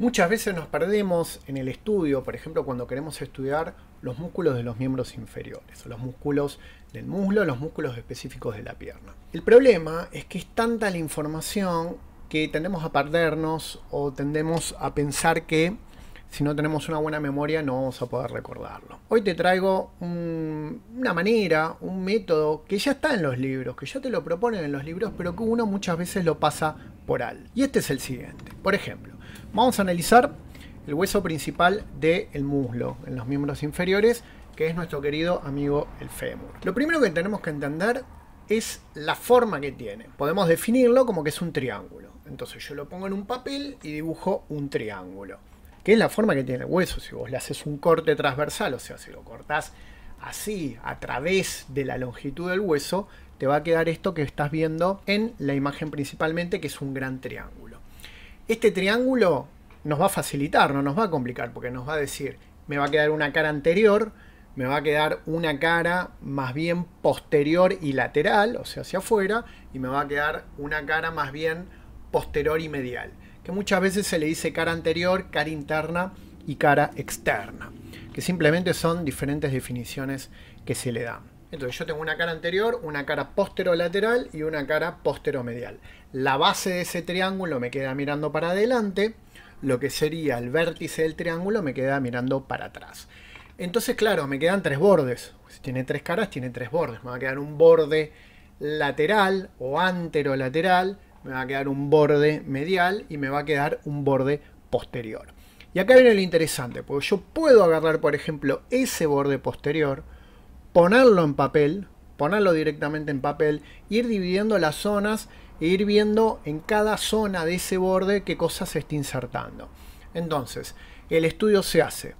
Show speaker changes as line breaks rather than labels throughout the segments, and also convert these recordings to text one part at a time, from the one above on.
Muchas veces nos perdemos en el estudio, por ejemplo, cuando queremos estudiar los músculos de los miembros inferiores, o los músculos del muslo, los músculos específicos de la pierna. El problema es que es tanta la información que tendemos a perdernos o tendemos a pensar que si no tenemos una buena memoria no vamos a poder recordarlo. Hoy te traigo una manera, un método que ya está en los libros, que ya te lo proponen en los libros, pero que uno muchas veces lo pasa por alto. Y este es el siguiente. Por ejemplo, Vamos a analizar el hueso principal del muslo, en los miembros inferiores, que es nuestro querido amigo el fémur. Lo primero que tenemos que entender es la forma que tiene. Podemos definirlo como que es un triángulo. Entonces yo lo pongo en un papel y dibujo un triángulo, que es la forma que tiene el hueso. Si vos le haces un corte transversal, o sea, si lo cortás así, a través de la longitud del hueso, te va a quedar esto que estás viendo en la imagen principalmente, que es un gran triángulo. Este triángulo nos va a facilitar, no nos va a complicar, porque nos va a decir, me va a quedar una cara anterior, me va a quedar una cara más bien posterior y lateral, o sea, hacia afuera, y me va a quedar una cara más bien posterior y medial, que muchas veces se le dice cara anterior, cara interna y cara externa, que simplemente son diferentes definiciones que se le dan. Entonces yo tengo una cara anterior, una cara posterolateral y una cara posteromedial. La base de ese triángulo me queda mirando para adelante, lo que sería el vértice del triángulo me queda mirando para atrás. Entonces, claro, me quedan tres bordes. Si tiene tres caras, tiene tres bordes. Me va a quedar un borde lateral o anterolateral, me va a quedar un borde medial y me va a quedar un borde posterior. Y acá viene lo interesante, porque yo puedo agarrar, por ejemplo, ese borde posterior, ponerlo en papel, ponerlo directamente en papel, ir dividiendo las zonas e ir viendo en cada zona de ese borde qué cosa se está insertando. Entonces, el estudio se hace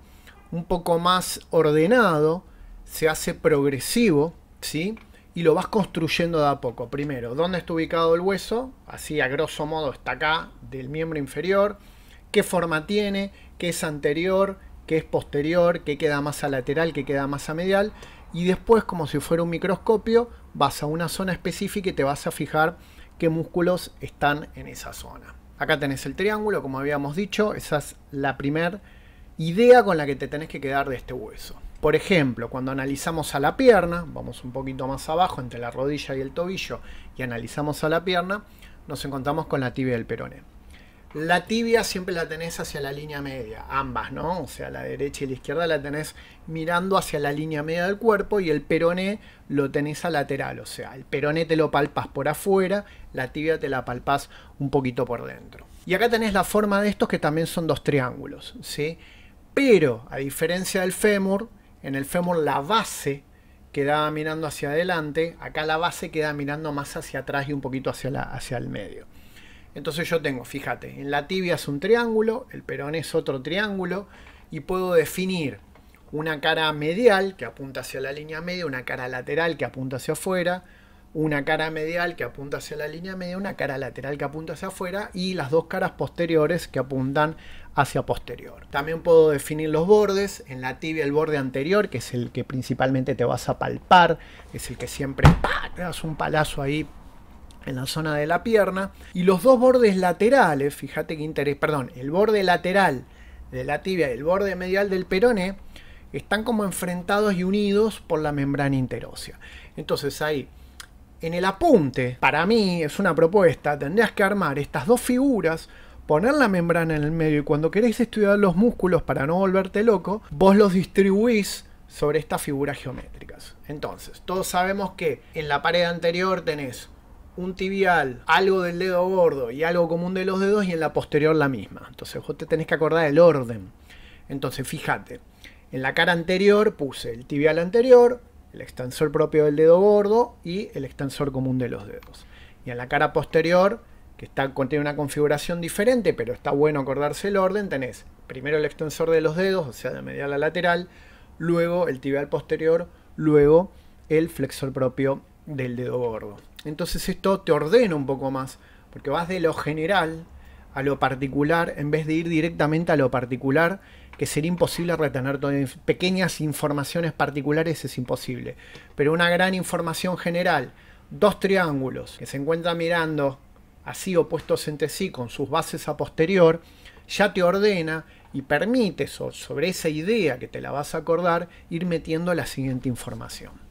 un poco más ordenado, se hace progresivo, ¿sí? Y lo vas construyendo de a poco. Primero, ¿dónde está ubicado el hueso? Así a grosso modo está acá, del miembro inferior. ¿Qué forma tiene? ¿Qué es anterior? ¿Qué es posterior? ¿Qué queda más a lateral? ¿Qué queda más a medial? y después, como si fuera un microscopio, vas a una zona específica y te vas a fijar qué músculos están en esa zona. Acá tenés el triángulo, como habíamos dicho, esa es la primera idea con la que te tenés que quedar de este hueso. Por ejemplo, cuando analizamos a la pierna, vamos un poquito más abajo entre la rodilla y el tobillo y analizamos a la pierna, nos encontramos con la tibia del peroné. La tibia siempre la tenés hacia la línea media, ambas, ¿no? O sea, la derecha y la izquierda la tenés mirando hacia la línea media del cuerpo y el peroné lo tenés a lateral, o sea, el peroné te lo palpas por afuera, la tibia te la palpas un poquito por dentro. Y acá tenés la forma de estos que también son dos triángulos, ¿sí? Pero, a diferencia del fémur, en el fémur la base quedaba mirando hacia adelante, acá la base queda mirando más hacia atrás y un poquito hacia, hacia el medio. Entonces yo tengo, fíjate, en la tibia es un triángulo, el perón es otro triángulo y puedo definir una cara medial que apunta hacia la línea media, una cara lateral que apunta hacia afuera, una cara medial que apunta hacia la línea media, una cara lateral que apunta hacia afuera y las dos caras posteriores que apuntan hacia posterior. También puedo definir los bordes, en la tibia el borde anterior, que es el que principalmente te vas a palpar, es el que siempre te das un palazo ahí en la zona de la pierna y los dos bordes laterales, fíjate que interés, perdón, el borde lateral de la tibia y el borde medial del peroné están como enfrentados y unidos por la membrana interósea. Entonces ahí, en el apunte, para mí es una propuesta, tendrías que armar estas dos figuras, poner la membrana en el medio y cuando queréis estudiar los músculos para no volverte loco, vos los distribuís sobre estas figuras geométricas. Entonces, todos sabemos que en la pared anterior tenés un tibial, algo del dedo gordo y algo común de los dedos y en la posterior la misma. Entonces vos te tenés que acordar el orden. Entonces fíjate, en la cara anterior puse el tibial anterior, el extensor propio del dedo gordo y el extensor común de los dedos. Y en la cara posterior, que está, contiene una configuración diferente, pero está bueno acordarse el orden, tenés primero el extensor de los dedos, o sea, de medial a lateral, luego el tibial posterior, luego el flexor propio del dedo gordo. Entonces esto te ordena un poco más, porque vas de lo general a lo particular en vez de ir directamente a lo particular, que sería imposible retener todas pequeñas informaciones particulares es imposible, pero una gran información general, dos triángulos que se encuentran mirando así opuestos entre sí con sus bases a posterior, ya te ordena y permite sobre esa idea que te la vas a acordar ir metiendo la siguiente información.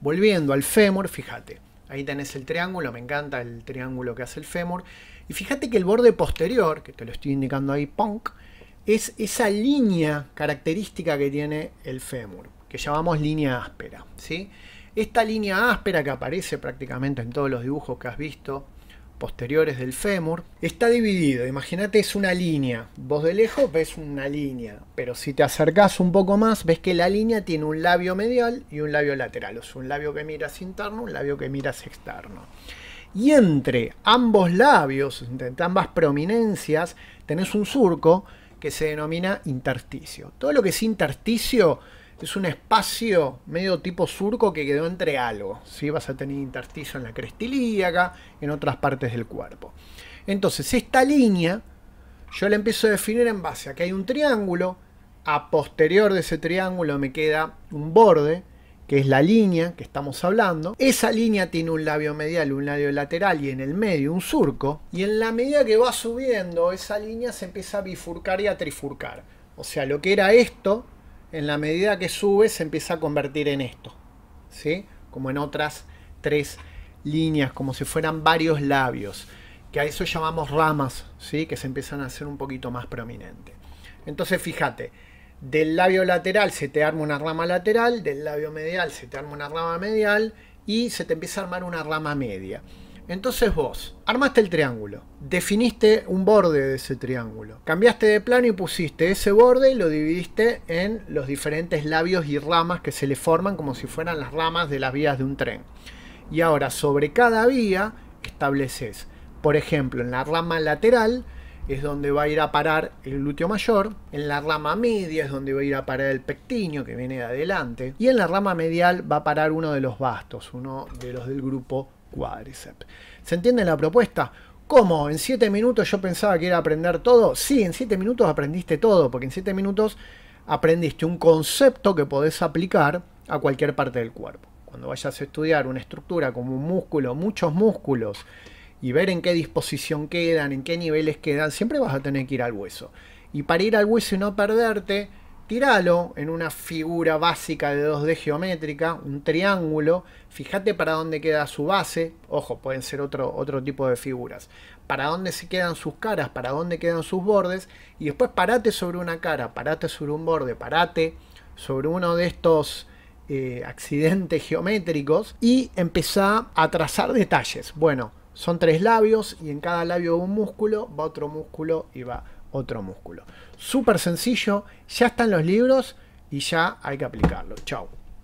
Volviendo al fémur, fíjate, ahí tenés el triángulo, me encanta el triángulo que hace el fémur. Y fíjate que el borde posterior, que te lo estoy indicando ahí, punk, es esa línea característica que tiene el fémur, que llamamos línea áspera. ¿sí? Esta línea áspera que aparece prácticamente en todos los dibujos que has visto, posteriores del fémur. Está dividido, imagínate es una línea. Vos de lejos ves una línea, pero si te acercás un poco más ves que la línea tiene un labio medial y un labio lateral. Es un labio que miras interno, un labio que miras externo. Y entre ambos labios, entre ambas prominencias, tenés un surco que se denomina intersticio. Todo lo que es intersticio es un espacio medio tipo surco que quedó entre algo. Vas a tener intersticio en la crestilíaca, en otras partes del cuerpo. Entonces, esta línea yo la empiezo a definir en base a que hay un triángulo, a posterior de ese triángulo me queda un borde, que es la línea que estamos hablando. Esa línea tiene un labio medial, un labio lateral y en el medio un surco. Y en la medida que va subiendo, esa línea se empieza a bifurcar y a trifurcar. O sea, lo que era esto en la medida que sube se empieza a convertir en esto, ¿sí? Como en otras tres líneas, como si fueran varios labios, que a eso llamamos ramas, ¿sí? Que se empiezan a hacer un poquito más prominentes. Entonces, fíjate, del labio lateral se te arma una rama lateral, del labio medial se te arma una rama medial y se te empieza a armar una rama media. Entonces vos armaste el triángulo, definiste un borde de ese triángulo, cambiaste de plano y pusiste ese borde y lo dividiste en los diferentes labios y ramas que se le forman como si fueran las ramas de las vías de un tren. Y ahora sobre cada vía estableces, por ejemplo, en la rama lateral es donde va a ir a parar el glúteo mayor, en la rama media es donde va a ir a parar el pectinio que viene de adelante y en la rama medial va a parar uno de los bastos, uno de los del grupo cuádriceps. ¿Se entiende la propuesta? ¿Cómo? ¿En 7 minutos yo pensaba que era aprender todo? Sí, en 7 minutos aprendiste todo, porque en 7 minutos aprendiste un concepto que podés aplicar a cualquier parte del cuerpo. Cuando vayas a estudiar una estructura como un músculo, muchos músculos, y ver en qué disposición quedan, en qué niveles quedan, siempre vas a tener que ir al hueso. Y para ir al hueso y no perderte, Tíralo en una figura básica de 2D geométrica, un triángulo. Fíjate para dónde queda su base. Ojo, pueden ser otro, otro tipo de figuras. Para dónde se quedan sus caras, para dónde quedan sus bordes. Y después parate sobre una cara, parate sobre un borde, parate sobre uno de estos eh, accidentes geométricos. Y empezá a trazar detalles. Bueno, son tres labios y en cada labio un músculo, va otro músculo y va otro músculo. Súper sencillo, ya están los libros y ya hay que aplicarlo. Chao.